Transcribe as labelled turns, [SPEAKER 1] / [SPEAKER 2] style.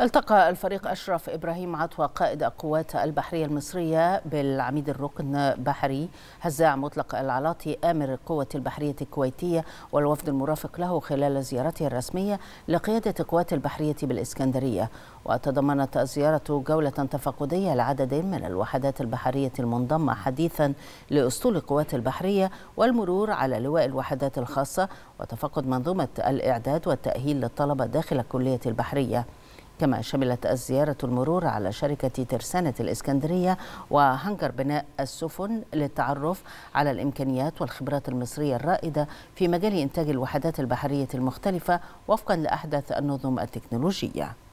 [SPEAKER 1] التقى الفريق أشرف إبراهيم عطوة قائد قوات البحرية المصرية بالعميد الركن بحري هزاع مطلق العلاطي آمر القوة البحرية الكويتية والوفد المرافق له خلال زيارته الرسمية لقيادة قوات البحرية بالإسكندرية وتضمنت الزيارة جولة تفقدية لعدد من الوحدات البحرية المنضمة حديثا لأسطول قوات البحرية والمرور على لواء الوحدات الخاصة وتفقد منظومة الإعداد والتأهيل للطلبة داخل كلية البحرية كما شملت الزيارة المرور على شركة ترسانة الإسكندرية وهنجر بناء السفن للتعرف على الإمكانيات والخبرات المصرية الرائدة في مجال إنتاج الوحدات البحرية المختلفة وفقا لأحدث النظم التكنولوجية